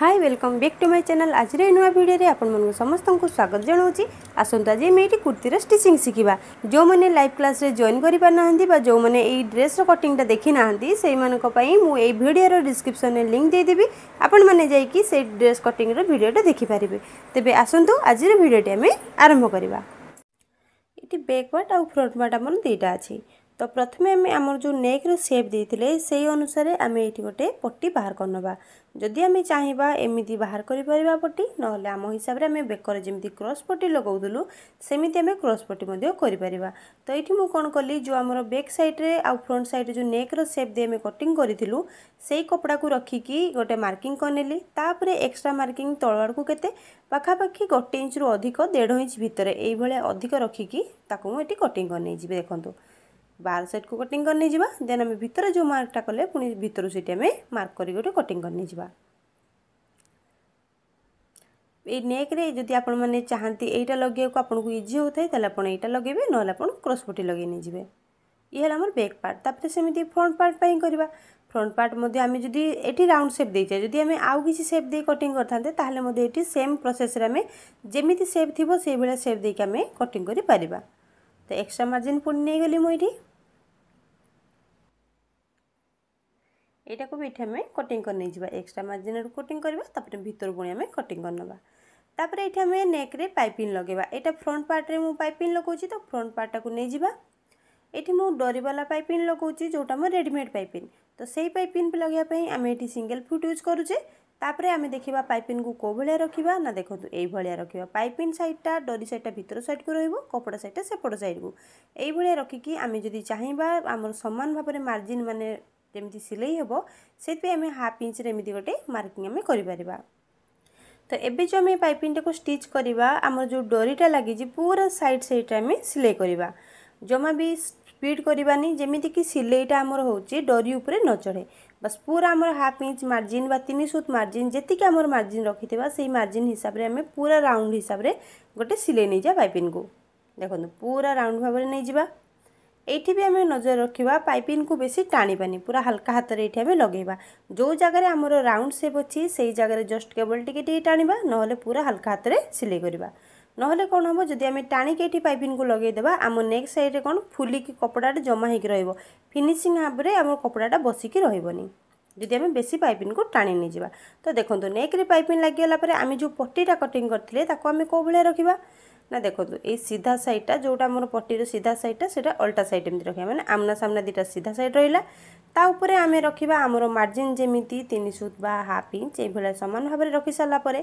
high welcome back to my channel ଆଜିର ଏ ନୂଆ ଭିଡ଼ିଓରେ ଆପଣମାନଙ୍କୁ ସମସ୍ତଙ୍କୁ ସ୍ୱାଗତ ଜଣାଉଛି ଆସନ୍ତୁ ଆଜି ଆମେ ଏଇଠି କୁର୍ତ୍ତୀର ଷ୍ଟିଚିଂ ଶିଖିବା ଯେଉଁମାନେ ଲାଇଭ୍ କ୍ଲାସ୍ରେ ଜଏନ୍ କରିପାରିନାହାନ୍ତି ବା ଯେଉଁମାନେ ଏଇ ଡ୍ରେସ୍ର କଟିଂଟା ଦେଖିନାହାନ୍ତି ସେଇମାନଙ୍କ ପାଇଁ ମୁଁ ଏଇ ଭିଡ଼ିଓର ଡିସ୍କ୍ରିପ୍ସନ୍ରେ ଲିଙ୍କ୍ ଦେଇଦେବି ଆପଣମାନେ ଯାଇକି ସେଇ ଡ୍ରେସ୍ କଟିଂର ଭିଡ଼ିଓଟା ଦେଖିପାରିବେ ତେବେ ଆସନ୍ତୁ ଆଜିର ଭିଡ଼ିଓଟି ଆମେ ଆରମ୍ଭ କରିବା ଏଠି ବ୍ୟାକ୍ ପାର୍ଟ ଆଉ ଫ୍ରଣ୍ଟ ପାର୍ଟ ଆମର ଦୁଇଟା ଅଛି ତ ପ୍ରଥମେ ଆମେ ଆମର ଯେଉଁ ନେକ୍ର ସେପ୍ ଦେଇଥିଲେ ସେଇ ଅନୁସାରେ ଆମେ ଏଇଠି ଗୋଟେ ପଟି ବାହାର କରିନେବା ଯଦି ଆମେ ଚାହିଁବା ଏମିତି ବାହାର କରିପାରିବା ପଟି ନହେଲେ ଆମ ହିସାବରେ ଆମେ ବେକରେ ଯେମିତି କ୍ରସ୍ ପଟି ଲଗାଉଥିଲୁ ସେମିତି ଆମେ କ୍ରସ୍ ପଟି ମଧ୍ୟ କରିପାରିବା ତ ଏଇଠି ମୁଁ କ'ଣ କଲି ଯେଉଁ ଆମର ବ୍ୟାକ୍ ସାଇଡ଼୍ରେ ଆଉ ଫ୍ରଣ୍ଟ ସାଇଡ଼୍ରେ ଯେଉଁ ନେକ୍ର ସେପ୍ ଦେଇ ଆମେ କଟିଂ କରିଥିଲୁ ସେଇ କପଡ଼ାକୁ ରଖିକି ଗୋଟେ ମାର୍କିଂ କରିନେଲି ତାପରେ ଏକ୍ସଟ୍ରା ମାର୍କିଂ ତଳ ଆଡ଼କୁ କେତେ ପାଖାପାଖି ଗୋଟେ ଇଞ୍ଚରୁ ଅଧିକ ଦେଢ଼ ଇଞ୍ଚ ଭିତରେ ଏଇଭଳିଆ ଅଧିକ ରଖିକି ତାକୁ ମୁଁ ଏଠି କଟିଂ କରିନେଇଯିବି ଦେଖନ୍ତୁ ବାହାର ସାଇଡ଼କୁ କଟିଂ କରି ନେଇଯିବା ଦେନ୍ ଆମେ ଭିତରେ ଯେଉଁ ମାର୍କଟା କଲେ ପୁଣି ଭିତରୁ ସେଇଠି ଆମେ ମାର୍କ କରି ଗୋଟେ କଟିଂ କରି ନେଇଯିବା ଏଇ ନେକ୍ରେ ଯଦି ଆପଣମାନେ ଚାହାନ୍ତି ଏଇଟା ଲଗେଇବାକୁ ଆପଣଙ୍କୁ ଇଜି ହେଉଥାଏ ତାହେଲେ ଆପଣ ଏଇଟା ଲଗେଇବେ ନହେଲେ ଆପଣ କ୍ରସ୍ପଟି ଲଗେଇ ନେଇଯିବେ ଇଏ ହେଲା ଆମର ବ୍ୟାକ୍ ପାର୍ଟ ତାପରେ ସେମିତି ଫ୍ରଣ୍ଟ ପାର୍ଟ ପାଇଁ କରିବା ଫ୍ରଣ୍ଟ ପାର୍ଟ ମଧ୍ୟ ଆମେ ଯଦି ଏଠି ରାଉଣ୍ଡ ସେପ୍ ଦେଇଛେ ଯଦି ଆମେ ଆଉ କିଛି ସେପ୍ ଦେଇ କଟିଂ କରିଥାନ୍ତେ ତାହେଲେ ମଧ୍ୟ ଏଠି ସେମ୍ ପ୍ରୋସେସ୍ରେ ଆମେ ଯେମିତି ସେପ୍ ଥିବ ସେଇଭଳିଆ ସେପ୍ ଦେଇକି ଆମେ କଟିଂ କରିପାରିବା ତ ଏକ୍ସଟ୍ରା ମାର୍ଜିନ୍ ପୁଣି ନେଇଗଲି ମୁଁ ଏଠି ଏଇଟାକୁ ବି ଏଠି ଆମେ କଟିଂ କରି ନେଇଯିବା ଏକ୍ସଟ୍ରା ମାର୍ଜିନରୁ କଟିଂ କରିବା ତାପରେ ଭିତର ପୁଣି ଆମେ କଟିଂ କରିନେବା ତାପରେ ଏଇଠି ଆମେ ନେକ୍ରେ ପାଇପିନ୍ ଲଗାଇବା ଏଇଟା ଫ୍ରଣ୍ଟ ପାର୍ଟରେ ମୁଁ ପାଇପିନ୍ ଲଗାଉଛି ତ ଫ୍ରଣ୍ଟ ପାର୍ଟଟାକୁ ନେଇଯିବା ଏଠି ମୁଁ ଡରିବାଲା ପାଇପିନ୍ ଲଗାଉଛି ଯେଉଁଟା ଆମ ରେଡ଼ିମେଡ଼୍ ପାଇପିନ୍ ତ ସେଇ ପାଇପିନ୍ ଲଗାଇବା ପାଇଁ ଆମେ ଏଠି ସିଙ୍ଗଲ ଫୁଟ୍ ୟୁଜ୍ କରୁଛେ ତାପରେ ଆମେ ଦେଖିବା ପାଇପିନ୍କୁ କେଉଁ ଭଳିଆ ରଖିବା ନା ଦେଖନ୍ତୁ ଏଇଭଳିଆ ରଖିବା ପାଇପିନ୍ ସାଇଡ଼୍ଟା ଡରି ସାଇଡ଼୍ଟା ଭିତର ସାଇଡ଼୍କୁ ରହିବ କପଡ଼ା ସାଇଡ଼୍ଟା ସେପଟ ସାଇଡ଼୍କୁ ଏଇଭଳିଆ ରଖିକି ଆମେ ଯଦି ଚାହିଁବା ଆମର ସମାନ ଭାବରେ ମାର୍ଜିନ୍ ମାନେ ଯେମିତି ସିଲେଇ ହେବ ସେଥିପାଇଁ ଆମେ ହାଫ୍ ଇଞ୍ଚରେ ଏମିତି ଗୋଟେ ମାର୍କିଂ ଆମେ କରିପାରିବା ତ ଏବେ ଯେଉଁ ଆମେ ପାଇପିଂଟାକୁ ଷ୍ଟିଚ୍ କରିବା ଆମର ଯେଉଁ ଡୋରିଟା ଲାଗିଛି ପୁରା ସାଇଡ଼୍ ସାଇଡ଼୍ରେ ଆମେ ସିଲେଇ କରିବା ଜମା ବି ସ୍ପିଡ଼ କରିବାନି ଯେମିତିକି ସିଲେଇଟା ଆମର ହେଉଛି ଡରି ଉପରେ ନ ଚଢ଼େ ବାସ୍ ପୁରା ଆମର ହାଫ୍ ଇଞ୍ଚ ମାର୍ଜିନ୍ ବା ତିନି ସୁତ ମାର୍ଜିନ୍ ଯେତିକି ଆମର ମାର୍ଜିନ୍ ରଖିଥିବା ସେଇ ମାର୍ଜିନ୍ ହିସାବରେ ଆମେ ପୁରା ରାଉଣ୍ଡ ହିସାବରେ ଗୋଟେ ସିଲେଇ ନେଇଯିବା ପାଇପିନ୍କୁ ଦେଖନ୍ତୁ ପୁରା ରାଉଣ୍ଡ ଭାବରେ ନେଇଯିବା এইটি ବି ଆମେ ନଜର ରଖିବା ପାଇପିନ୍କୁ ବେଶୀ ଟାଣିବାନି ପୁରା ହାଲକା ହାତରେ ଏଇଠି ଆମେ ଲଗାଇବା ଯେଉଁ ଜାଗାରେ ଆମର ରାଉଣ୍ଡ ସେପ୍ ଅଛି ସେଇ ଜାଗାରେ ଜଷ୍ଟ କେବଳ ଟିକେ ଟିକେ ଟାଣିବା ନହେଲେ ପୁରା ହାଲକା ହାତରେ ସିଲେଇ କରିବା ନହେଲେ କ'ଣ ହେବ ଯଦି ଆମେ ଟାଣିକି ଏଠି ପାଇପିନ୍କୁ ଲଗାଇଦେବା ଆମ ନେକ୍ ସାଇଡ଼୍ରେ କ'ଣ ଫୁଲିକି କପଡ଼ାଟା ଜମା ହେଇକି ରହିବ ଫିନିସିଂ ଭାବରେ ଆମ କପଡ଼ାଟା ବସିକି ରହିବନି ଯଦି ଆମେ ବେଶୀ ପାଇପିନ୍କୁ ଟାଣି ନେଇଯିବା ତ ଦେଖନ୍ତୁ ନେକ୍ରେ ପାଇପିନ୍ ଲାଗିଗଲା ପରେ ଆମେ ଯେଉଁ ପଟିଟା କଟିଂ କରିଥିଲେ ତାକୁ ଆମେ କେଉଁ ଭଳିଆ ରଖିବା না দেখন্তু এই সিধা সাইডটা যেটা আমার পটির সিধা সাইডটা সেটা অল্টা সাইড এমনি রাখা মানে আমনা সামনা দুইটা সিধা সাইড রহলা তা উপরে আমি রাখবা আমার মার্জিন যেমিতি তিন সুত বা হাফ ইঞ্চ এইভাবে সমান ভাবে রাখি সারা পরে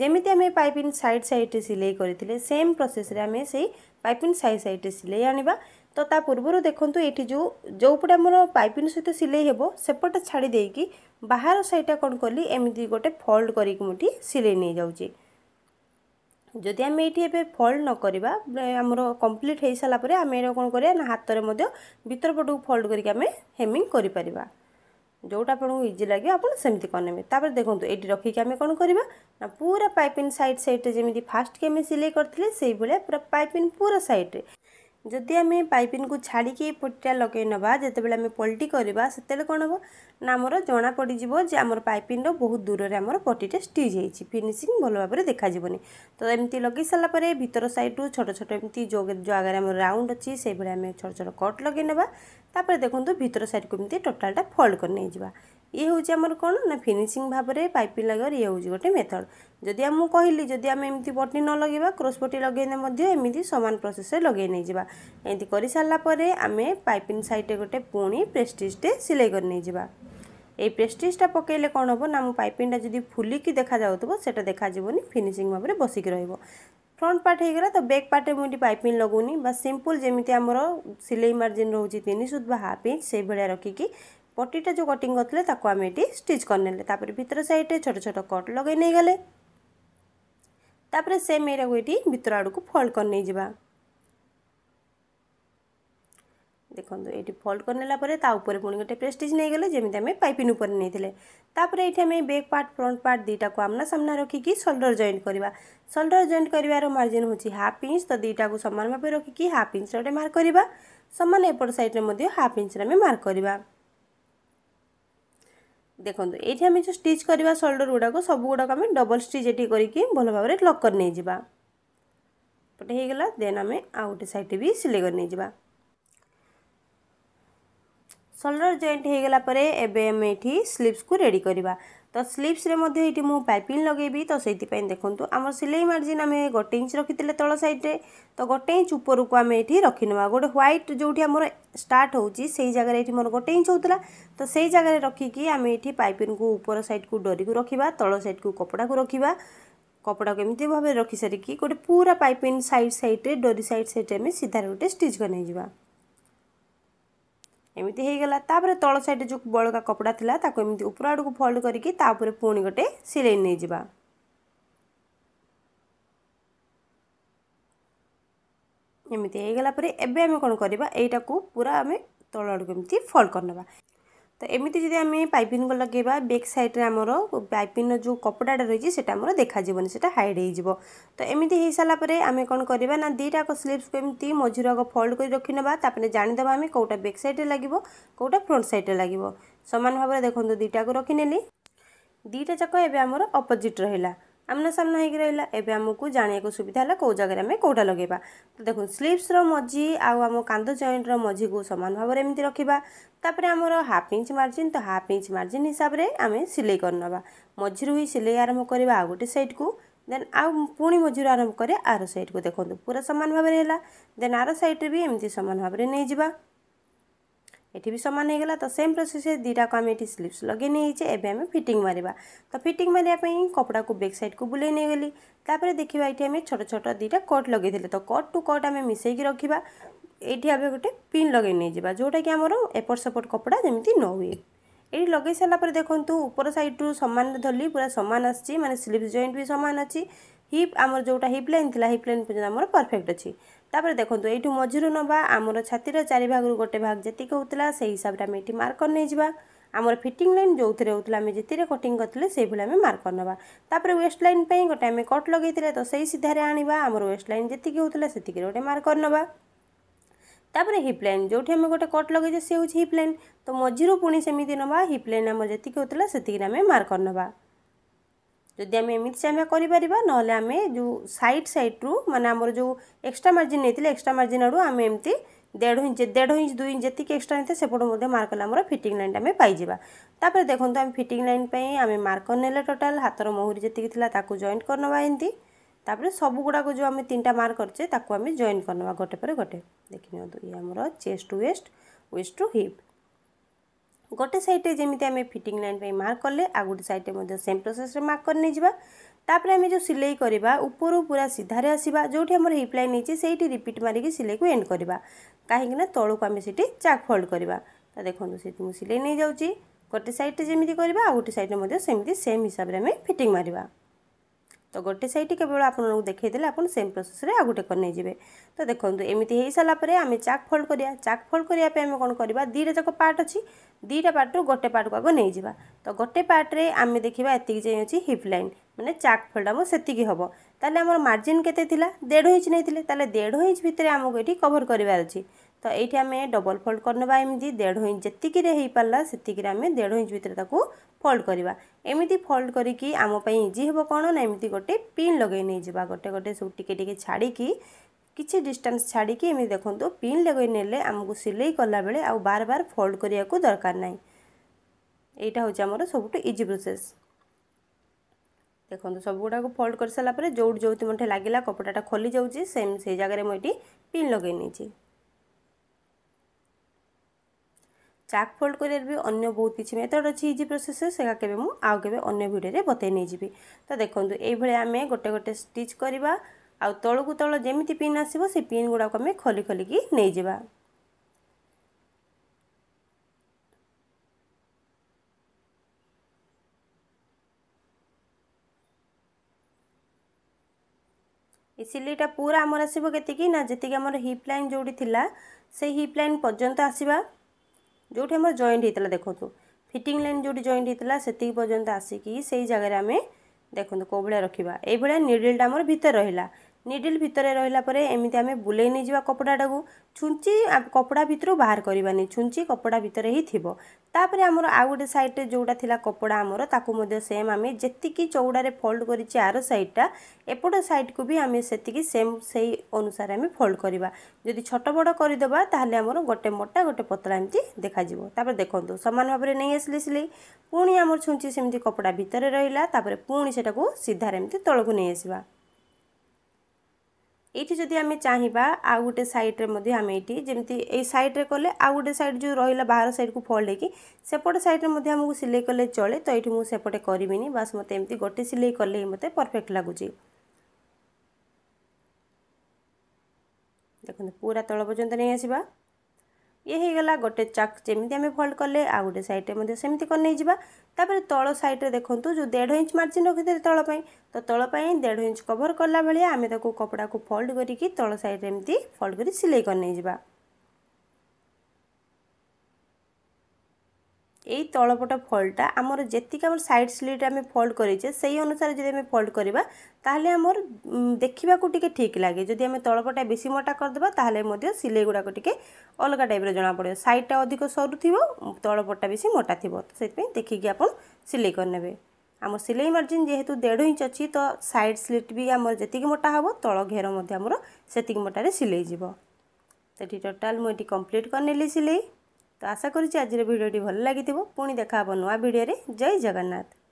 যেমিতি আমি পাইপিং সাইড সাইডে সিলাই করে সেম প্রসেসরে আমি সেই পাইপিং সাইড সাইডে সিলাই আনবা তো তা পূর্বর দেখুন এটি যে যেপটে আমার পাইপিং সহ সিলাই হব সেপটে ছাড়ি দিয়ে বাহার সাইডটা কম কলি এমনি গোটে ফোল্ড করি মুটি সিলাই নিয়ে যাচ্ছি যদি আমি এটি এবে ফোল্ড নকরা আমার কমপ্লিট হয়ে সারা পরে আমি এটা কোণ করা না হাতের মধ্যে ভিতর পটু ফোল্ড করি আমি হেমিং করে পারা ଯେଉଁଟା ଆପଣଙ୍କୁ ଇଜି ଲାଗିବ ଆପଣ ସେମିତି କରିନେବେ ତାପରେ ଦେଖନ୍ତୁ ଏଇଠି ରଖିକି ଆମେ କ'ଣ କରିବା ନା ପୁରା ପାଇପିନ୍ ସାଇଡ଼୍ ସାଇଡ଼୍ରେ ଯେମିତି ଫାର୍ଷ୍ଟ କି ଆମେ ସିଲେଇ କରିଥିଲେ ସେଇଭଳିଆ ପୁରା ପାଇପିନ୍ ପୁରା ସାଇଡ଼୍ରେ ଯଦି ଆମେ ପାଇପିନ୍କୁ ଛାଡ଼ିକି ପଟିଟା ଲଗାଇ ନେବା ଯେତେବେଳେ ଆମେ ପଲ୍ଟି କରିବା ସେତେବେଳେ କ'ଣ ହେବ ନା ଆମର ଜଣା ପଡ଼ିଯିବ ଯେ ଆମର ପାଇପିନ୍ର ବହୁତ ଦୂରରେ ଆମର ପଟିଟା ଷ୍ଟିଚ୍ ହେଇଛି ଫିନିସିଂ ଭଲ ଭାବରେ ଦେଖାଯିବନି ତ ଏମିତି ଲଗାଇ ସାରିଲା ପରେ ଭିତର ସାଇଡ଼ରୁ ଛୋଟ ଛୋଟ ଏମିତି ଯେଉଁ ଜାଗାରେ ଆମର ରାଉଣ୍ଡ ଅଛି ସେଇଭଳି ଆମେ ଛୋଟ ଛୋଟ କଟ୍ ଲଗାଇ ନେବା ତାପରେ ଦେଖନ୍ତୁ ଭିତର ସାଇଡ଼କୁ ଏମିତି ଟୋଟାଲ୍ଟା ଫୋଲ୍ଡ କରି ନେଇଯିବା ଇଏ ହେଉଛି ଆମର କ'ଣ ନା ଫିନିସିଂ ଭାବରେ ପାଇପିଂ ଲାଗିବାର ଇଏ ହେଉଛି ଗୋଟେ ମେଥଡ଼ ଯଦି ମୁଁ କହିଲି ଯଦି ଆମେ ଏମିତି ବଟି ନ ଲଗାଇବା କ୍ରୋସ୍ ବଟି ଲଗାଇଲେ ମଧ୍ୟ ଏମିତି ସମାନ ପ୍ରୋସେସ୍ରେ ଲଗାଇ ନେଇଯିବା ଏମିତି କରିସାରିଲା ପରେ ଆମେ ପାଇପିଂ ସାଇଡ଼୍ରେ ଗୋଟେ ପୁଣି ପ୍ରେଷ୍ଟିଜ୍ଟେ ସିଲେଇ କରି ନେଇଯିବା এই প্রেস্টিজটা পকাইলে କ'ଣ ହେବ ନା ଆମ ପାଇପିଂଟା ଯଦି ଫୁଲିକି ଦେଖାଯାଉଥିବ ସେଇଟା ଦେଖାଯିବନି ଫିନିସିଂ ଭାବରେ ବସିକି ରହିବ ফ্রন্ট পার্ট হয়ে গেল তো ব্যাক পার্টে মু এটি পাইপিং লগাউনি বা সিম্পল যেমি আমার সিলাই মার্জিন রয়েছে তিন সুদ বা হাফ ইঞ্চ সেইভাবে রকিকি ପଟିଟା ଯେଉଁ କଟିଂ କରିଥିଲେ ତାକୁ ଆମେ ଏଠି ଷ୍ଟିଚ୍ କରିନେଲେ ତାପରେ ଭିତର ସାଇଡ଼୍ରେ ଛୋଟ ଛୋଟ କଟ୍ ଲଗାଇ ନେଇଗଲେ ତାପରେ ସେମ୍ ଏଇଟାକୁ ଏଠି ଭିତର ଆଡ଼କୁ ଫୋଲ୍ଡ କରି ନେଇଯିବା ଦେଖନ୍ତୁ ଏଇଠି ଫୋଲ୍ଡ କରିନେଲା ପରେ ତା ଉପରେ ପୁଣି ଗୋଟେ ପ୍ରେଷ୍ଟିଜ୍ ନେଇଗଲେ ଯେମିତି ଆମେ ପାଇପିନ୍ ଉପରେ ନେଇଥିଲେ ତାପରେ ଏଇଠି ଆମେ ବ୍ୟାକ୍ ପାର୍ଟ ଫ୍ରଣ୍ଟ ପାର୍ଟ ଦୁଇଟାକୁ ଆମନା ସାମ୍ନା ରଖିକି ସୋଲ୍ଡର୍ ଜଏଣ୍ଟ କରିବା ସୋଲ୍ଡର୍ ଜଏଣ୍ଟ କରିବାର ମାର୍ଜିନ୍ ହେଉଛି ହାଫ୍ ଇଞ୍ଚ ତ ଦୁଇଟାକୁ ସମାନ ଭାବେ ରଖିକି ହାଫ୍ ଇଞ୍ଚରେ ଗୋଟେ ମାର୍କ କରିବା ସମାନ ଏପଟ ସାଇଡ଼୍ରେ ମଧ୍ୟ ହାଫ୍ ଇଞ୍ଚରେ ଆମେ ମାର୍କ କରିବା ଦେଖନ୍ତୁ ଏଇଠି ଆମେ ଯେଉଁ ଷ୍ଟିଚ୍ କରିବା ସୋଲ୍ଡର୍ ଗୁଡ଼ାକ ସବୁଗୁଡ଼ାକ ଆମେ ଡବଲ୍ ଷ୍ଟିଚ୍ ଏଠି କରିକି ଭଲ ଭାବରେ ଲକ୍ କରି ନେଇଯିବା ଏପଟେ ହେଇଗଲା ଦେନ୍ ଆମେ ଆଉ ଗୋଟେ ସାଇଡ଼୍ଟି ବି ସିଲେଇ କରି ନେଇଯିବା ସୋଲ୍ଡର୍ ଜଏଣ୍ଟ ହେଇଗଲା ପରେ ଏବେ ଆମେ ଏଠି ସ୍ଲିପ୍ସକୁ ରେଡ଼ି କରିବା তো স্লিপসরে মধ্যে এটি মু পাইপিং লগাইবি তো সেইপাই দেখুন আমার সিলাই মার্জিন আমি গোটে ইঞ্চ রক্ষিলে তল সাইডে তো গোটে ইঞ্চ উপরক আমি এটি রক্ষিনেবা গোটে হোয়াইট যেটি আমার স্টার্ট হচ্ছে সেই জায়গায় এটি মোট গোটে ইঞ্চ হোলা তো সেই জায়গায় রক্ষিকি আমি এটি পাইপিং কু উপর সাইড কু ডরি রক্ষা তল সাইড কু কপড়া কু রক্ষা কপড়াকে এমনি ভাবে রক্ষি সারিকি গোটে পুরা পাইপিং সাইড সাইডে ডরি সাইড সাইডে আমি সিধারে গোটে স্টিচ করে নিয়ে ଏମିତି ହେଇଗଲା ତାପରେ ତଳ ସାଇଡ଼ରେ ଯେଉଁ ବଳକା କପଡ଼ା ଥିଲା ତାକୁ ଏମିତି ଉପର ଆଡ଼କୁ ଫୋଲ୍ଡ କରିକି ତା ଉପରେ ପୁଣି ଗୋଟେ ସିଲେଇ ନେଇଯିବା ଏମିତି ହେଇଗଲା ପରେ ଏବେ ଆମେ କ'ଣ କରିବା ଏଇଟାକୁ ପୁରା ଆମେ ତଳ ଆଡ଼କୁ ଏମିତି ଫୋଲ୍ଡ କରିନେବା ତ ଏମିତି ଯଦି ଆମେ ପାଇପିନ୍କୁ ଲଗାଇବା ବ୍ୟାକ୍ ସାଇଡ଼୍ରେ ଆମର ପାଇପିନ୍ର ଯେଉଁ କପଡ଼ାଟା ରହିଛି ସେଇଟା ଆମର ଦେଖାଯିବନି ସେଇଟା ହାଇଡ଼୍ ହେଇଯିବ ତ ଏମିତି ହେଇସାରିଲା ପରେ ଆମେ କ'ଣ କରିବା ନା ଦୁଇଟାକ ସ୍ଲିପ୍ସକୁ ଏମିତି ମଝିରୁ ଆଗ ଫୋଲ୍ଡ କରି ରଖିନେବା ତାପରେ ଜାଣିଦେବା ଆମେ କେଉଁଟା ବ୍ୟାକ୍ ସାଇଡ଼୍ରେ ଲାଗିବ କେଉଁଟା ଫ୍ରଣ୍ଟ ସାଇଡ଼୍ରେ ଲାଗିବ ସମାନ ଭାବରେ ଦେଖନ୍ତୁ ଦୁଇଟାକୁ ରଖିନେଲି ଦୁଇଟା ଯାକ ଏବେ ଆମର ଅପୋଜିଟ୍ ରହିଲା आमनासामना होईक रहा एवं आमको जानाक सुविधा है कौ जगार आम कौटा लगे तो देखो स्लीव्सर मझी आम कांध जॉइंटर मझी को सामान भाव में एमती रखा तापर आमर हाफ इंच मार्जिन तो हाफ इंच मार्जिन हिसाब से आम सिलई करनवा मझी ही सिलई आरंभ करवा आउ गोटे सैड को देन आउ पुणी मझी आरंभ कर आर सैड को देखो पूरा सामान भाव में देन आर सैड्रे भी एमती सामान भाव में नहीं जावा ଏଠି ବି ସମାନ ହେଇଗଲା ତ ସେମ୍ ପ୍ରୋସେସ୍ରେ ଦୁଇଟାକୁ ଆମେ ଏଠି ସ୍ଲିପ୍ସ ଲଗେଇ ନେଇଛେ ଏବେ ଆମେ ଫିଟିଂ ମାରିବା ତ ଫିଟିଂ ମାରିବା ପାଇଁ କପଡ଼ାକୁ ବ୍ୟାକ୍ ସାଇଡ଼୍କୁ ବୁଲେଇ ନେଇଗଲି ତାପରେ ଦେଖିବା ଏଠି ଆମେ ଛୋଟ ଛୋଟ ଦୁଇଟା କଟ୍ ଲଗେଇଥିଲେ ତ କଟ୍ ଟୁ କଟ୍ ଆମେ ମିଶାଇକି ରଖିବା ଏଇଠି ଆମେ ଗୋଟେ ପିନ୍ ଲଗେଇ ନେଇଯିବା ଯେଉଁଟାକି ଆମର ଏପଟ ସେପଟ କପଡ଼ା ଯେମିତି ନ ହୁଏ ଏଇଠି ଲଗେଇ ସାରିଲା ପରେ ଦେଖନ୍ତୁ ଉପର ସାଇଡ଼ରୁ ସମାନରେ ଧରିଲି ପୁରା ସମାନ ଆସିଛି ମାନେ ସ୍ଲିପ୍ ଜଏଣ୍ଟ ବି ସମାନ ଅଛି ହିପ୍ ଆମର ଯେଉଁଟା ହିପ୍ ଲାଇନ୍ ଥିଲା ହିପ୍ ଲାଇନ୍ ପର୍ଯ୍ୟନ୍ତ ଆମର ପରଫେକ୍ଟ ଅଛି ତାପରେ ଦେଖନ୍ତୁ ଏଇଠୁ ମଝିରୁ ନେବା ଆମର ଛାତିର ଚାରି ଭାଗରୁ ଗୋଟେ ଭାଗ ଯେତିକି ହେଉଥିଲା ସେଇ ହିସାବରେ ଆମେ ଏଠି ମାର୍କ କରି ନେଇଯିବା ଆମର ଫିଟିଂ ଲାଇନ୍ ଯେଉଁଥିରେ ହେଉଥିଲା ଆମେ ଯେତିରେ କଟିଂ କରିଥିଲେ ସେଇଭଳି ଆମେ ମାର୍କ କରିନେବା ତାପରେ ୱେଷ୍ଟ ଲାଇନ୍ ପାଇଁ ଗୋଟେ ଆମେ କଟ୍ ଲଗେଇଥିଲେ ତ ସେଇ ସିଧାରେ ଆଣିବା ଆମର ୱେଷ୍ଟ ଲାଇନ୍ ଯେତିକି ହେଉଥିଲା ସେତିକିରେ ଗୋଟେ ମାର୍କ କରିନେବା ତାପରେ ହିପ୍ ଲାଇନ୍ ଯେଉଁଠି ଆମେ ଗୋଟେ କଟ୍ ଲଗେଇଛେ ସେ ହେଉଛି ହିପ୍ ଲାଇନ୍ ତ ମଝିରୁ ପୁଣି ସେମିତି ନେବା ହିପ୍ ଲାଇନ୍ ଆମର ଯେତିକି ହେଉଥିଲା ସେତିକିରେ ଆମେ ମାର୍କ କରିନେବା ଯଦି ଆମେ ଏମିତି ଚାହିଁବା କରିପାରିବା ନହେଲେ ଆମେ ଯେଉଁ ସାଇଡ଼୍ ସାଇଡ଼୍ରୁ ମାନେ ଆମର ଯେଉଁ ଏକ୍ସଟ୍ରା ମାର୍ଜିନ୍ ନେଇଥିଲେ ଏକ୍ସଟ୍ରା ମାର୍ଜିନ୍ ଆଡ଼ୁ ଆମେ ଏମିତି ଦେଢ଼ ଇଞ୍ଚ ଦେଢ଼ ଇଞ୍ଚ ଦୁଇ ଇଞ୍ଚ ଯେତିକି ଏକ୍ସଟ୍ରା ନେଇଥାଏ ସେପଟୁ ମଧ୍ୟ ମାର୍କର ଆମର ଫିଟିଂ ଲାଇନ୍ଟା ଆମେ ପାଇଯିବା ତାପରେ ଦେଖନ୍ତୁ ଆମେ ଫିଟିଂ ଲାଇନ୍ ପାଇଁ ଆମେ ମାର୍କର ନେଲେ ଟୋଟାଲ୍ ହାତର ମହୁରି ଯେତିକି ଥିଲା ତାକୁ ଜଏଣ୍ଟ କରିନେବା ଏମିତି ତାପରେ ସବୁଗୁଡ଼ାକ ଯେଉଁ ଆମେ ତିନିଟା ମାର୍କ କରିଛେ ତାକୁ ଆମେ ଜଏନ୍ କରିନେବା ଗୋଟେ ପରେ ଗୋଟେ ଦେଖିନିଅନ୍ତୁ ଇଏ ଆମର chest to waist waist to hip ଗୋଟେ ସାଇଡ଼୍ରେ ଯେମିତି ଆମେ ଫିଟିଂ ଲାଇନ୍ ପାଇଁ ମାର୍କ କଲେ ଆଉ ଗୋଟେ ସାଇଡ଼୍ରେ ମଧ୍ୟ ସେମ୍ ପ୍ରୋସେସ୍ରେ ମାର୍କ କରି ନେଇଯିବା ତାପରେ ଆମେ ଯେଉଁ ସିଲେଇ କରିବା ଉପରୁ ପୁରା ସିଧାରେ ଆସିବା ଯେଉଁଠି ଆମର ହିପ୍ ଲାଇନ୍ ହେଇଛି ସେଇଠି ରିପିଟ୍ ମାରିକି ସିଲେଇକୁ ଏଣ୍ଡ କରିବା କାହିଁକିନା ତଳକୁ ଆମେ ସେଠି ଚାକ୍ ଫୋଲ୍ଡ କରିବା ତ ଦେଖନ୍ତୁ ସେଠି ମୁଁ ସିଲେଇ ନେଇଯାଉଛି ଗୋଟେ ସାଇଡ଼୍ରେ ଯେମିତି କରିବା ଆଉ ଗୋଟେ ସାଇଡ଼୍ରେ ମଧ୍ୟ ସେମିତି ସେମ୍ ହିସାବରେ ଆମେ ଫିଟିଂ ମାରିବା ତ ଗୋଟେ ସାଇଡ଼୍ କେବଳ ଆପଣଙ୍କୁ ଦେଖେଇଦେଲେ ଆପଣ ସେମ୍ ପ୍ରୋସେସ୍ରେ ଆଉ ଗୋଟେ କରି ନେଇଯିବେ ତ ଦେଖନ୍ତୁ ଏମିତି ହୋଇସାରିଲା ପରେ ଆମେ ଚାକ୍ ଫୋଲ୍ଡ କରିବା ଚାକ୍ ଫୋଲ୍ଡ କରିବା ପାଇଁ ଆମେ କ'ଣ କରିବା ଦୁଇଟା ଯାକ ପାର୍ଟ ଅଛି ଦୁଇଟା ପାର୍ଟରୁ ଗୋଟେ ପାର୍ଟକୁ ଆଗ ନେଇଯିବା ତ ଗୋଟେ ପାର୍ଟରେ ଆମେ ଦେଖିବା ଏତିକି ଯାଏଁ ଅଛି ହିପ୍ ଲାଇନ୍ ମାନେ ଚାକ୍ ଫୋଲ୍ଡ ଆମର ସେତିକି ହେବ তাহলে আমার মার্জিন কেতে লা দেড় ইঞ্চ নেইলে তাহলে দেড় ইঞ্চ ভিতরে আমাকে এটি কভর করবার অছি তো এইটি আমি ডবল ফোল্ড করে এমনি দেড় ইঞ্চ যেতিকিরে হয়ে পারা সেতিকিরে আমি দেড় ইঞ্চ ভিতরে তাকে ফোল্ড করা এমিতি ফোল্ড করিকি আমি ইজি হব কোণ না এমতি গোটে পিন লগাই নিয়ে যা গোটে গোটে সব টিকে টিকে ছাড়িকি কিছু ডিষ্টান্স ছাড়িকি এমনি দেখুন পিন লগাই নেলে আমি সিলাই কলাবেলে আবার বার ফোল্ড করা দরকার নাই এইটা হচ্ছে আমার সবুঠু ইজি প্রোসেস ଦେଖନ୍ତୁ ସବୁଗୁଡ଼ାକ ଫୋଲ୍ଡ କରିସାରିଲା ପରେ ଯେଉଁଠି ଯେଉଁଠି ମଧ୍ୟ ଲାଗିଲା କପଡ଼ାଟା ଖୋଲି ଯାଉଛି ସେମ୍ ସେଇ ଜାଗାରେ ମୁଁ ଏଠି ପିନ୍ ଲଗେଇ ନେଇଛି ଚାକ୍ ଫୋଲ୍ଡ କରିବାର ବି ଅନ୍ୟ ବହୁତ କିଛି ମେଥଡ଼ ଅଛି ଇଜି ପ୍ରୋସେସ୍ ସେଗା କେବେ ମୁଁ ଆଉ କେବେ ଅନ୍ୟ ଭିଡ଼ିଓରେ ବତେଇ ନେଇଯିବି ତ ଦେଖନ୍ତୁ ଏଇଭଳିଆ ଆମେ ଗୋଟେ ଗୋଟେ ଷ୍ଟିଚ୍ କରିବା ଆଉ ତଳକୁ ତଳ ଯେମିତି ପିନ୍ ଆସିବ ସେ ପିନ୍ ଗୁଡ଼ାକ ଆମେ ଖୋଲି ଖୋଲିକି ନେଇଯିବା ସିଲେଇଟା ପୁରା ଆମର ଆସିବ କେତିକି ନା ଯେତିକି ଆମର ହିପ୍ ଲାଇନ୍ ଯେଉଁଠି ଥିଲା ସେଇ ହିପ୍ ଲାଇନ୍ ପର୍ଯ୍ୟନ୍ତ ଆସିବା ଯେଉଁଠି ଆମର ଜଏଣ୍ଟ ହେଇଥିଲା ଦେଖନ୍ତୁ ଫିଟିଂ ଲାଇନ୍ ଯେଉଁଠି ଜଏଣ୍ଟ ହେଇଥିଲା ସେତିକି ପର୍ଯ୍ୟନ୍ତ ଆସିକି ସେଇ ଜାଗାରେ ଆମେ ଦେଖନ୍ତୁ କେଉଁ ଭଳିଆ ରଖିବା ଏଇଭଳିଆ ନିଡ଼ିଲ୍ଟା ଆମର ଭିତରେ ରହିଲା ନିଡ଼ିଲ୍ ଭିତରେ ରହିଲା ପରେ ଏମିତି ଆମେ ବୁଲେଇ ନେଇଯିବା କପଡ଼ାଟାକୁ ଛୁଞ୍ଚି କପଡ଼ା ଭିତରୁ ବାହାର କରିବାନି ଛୁଞ୍ଚି କପଡ଼ା ଭିତରେ ହିଁ ଥିବ ତାପରେ ଆମର ଆଉ ଗୋଟେ ସାଇଡ଼୍ରେ ଯେଉଁଟା ଥିଲା କପଡ଼ା ଆମର ତାକୁ ମଧ୍ୟ ସେମ୍ ଆମେ ଯେତିକି ଚଉଡ଼ାରେ ଫୋଲ୍ଡ କରିଛି ଆର ସାଇଡ଼୍ଟା ଏପଟ ସାଇଡ଼୍କୁ ବି ଆମେ ସେତିକି ସେମ୍ ସେଇ ଅନୁସାରେ ଆମେ ଫୋଲ୍ଡ କରିବା ଯଦି ଛୋଟ ବଡ଼ କରିଦେବା ତାହେଲେ ଆମର ଗୋଟେ ମୋଟା ଗୋଟେ ପତଳା ଏମିତି ଦେଖାଯିବ ତାପରେ ଦେଖନ୍ତୁ ସମାନ ଭାବରେ ନେଇ ଆସିଲି ସିଲେଇ ପୁଣି ଆମର ଛୁଞ୍ଚି ସେମିତି କପଡ଼ା ଭିତରେ ରହିଲା ତାପରେ ପୁଣି ସେଟାକୁ ସିଧାରେ ଏମିତି ତଳକୁ ନେଇ ଆସିବା এইটি যদি ଆମେ ଚାହିଁବା ଆଉ ଗୋଟେ ସାଇଡ଼୍ରେ ମଧ୍ୟ ଆମେ ଏଇଠି ଯେମିତି ଏଇ ସାଇଡ଼୍ରେ କଲେ ଆଉ ଗୋଟେ ସାଇଡ଼୍ ଯେଉଁ ରହିଲା ବାହାର ସାଇଡ଼୍କୁ ଫୋଲ୍ଡ ହେଇକି ସେପଟ ସାଇଡ଼୍ରେ ମଧ୍ୟ ଆମକୁ ସିଲେଇ କଲେ ଚଳେ ତ ଏଇଠି ମୁଁ ସେପଟେ କରିବିନି ବାସ୍ ମୋତେ ଏମିତି ଗୋଟେ ସିଲେଇ କଲେ ହିଁ ମୋତେ ପରଫେକ୍ଟ ଲାଗୁଛି ଦେଖନ୍ତୁ ପୁରା ତଳ ପର୍ଯ୍ୟନ୍ତ ନେଇ ଆସିବା ଇଏ ହେଇଗଲା ଗୋଟେ ଚକ୍ ଯେମିତି ଆମେ ଫୋଲ୍ଡ କଲେ ଆଉ ଗୋଟେ ସାଇଡ଼୍ରେ ମଧ୍ୟ ସେମିତି କରି ନେଇଯିବା ତାପରେ ତଳ ସାଇଡ଼୍ରେ ଦେଖନ୍ତୁ ଯେଉଁ ଦେଢ଼ ଇଞ୍ଚ ମାର୍ଜିନ୍ ରଖିଥିଲେ ତଳ ପାଇଁ ତ ତଳ ପାଇଁ ଦେଢ଼ ଇଞ୍ଚ କଭର୍ କଲା ଭଳିଆ ଆମେ ତାକୁ କପଡ଼ାକୁ ଫୋଲ୍ଡ କରିକି ତଳ ସାଇଡ଼୍ରେ ଏମିତି ଫୋଲ୍ଡ କରି ସିଲେଇ କରି ନେଇଯିବା এই তলপট ফোল্ডটা আমার যেতিকি আমার সাইড স্লিট আমি ফোল্ড করেছে সেই অনুসারে যদি আমি ফোল্ড করা তাহলে আমার দেখা টিকি ঠিক লাগে যদি আমি তলপটা বেশি মোটা করেদেবা তাহলে মধ্যে সিলাই গুড়া টিকি অলগা টাইপের জনাপড়ে সাইডটা অধিক সরু থাকবে তলপটটা বেশি মোটা থাকবে সেইপাই দেখিকি আপনার সিলাই করে নেবে আমার সিলাই মার্জিন যেহেতু দেড় ইঞ্চ অছি তো সাইড স্লিট বি আমার যেতিকি মোটা হব তল ঘের মধ্যে আমার সেতিকি মোটারে সিলাই যাব সেটি টোটাল মু এটি কমপ্লিট করে নেলি সিলাই তো ଆଶା କରୁଛି ଆଜିର ଭିଡ଼ିଓଟି ଭଲ ଲାଗିଥିବ ପୁଣି ଦେଖା ହେବ ନୂଆ ଭିଡ଼ିଓରେ ଜୟ ଜଗନ୍ନାଥ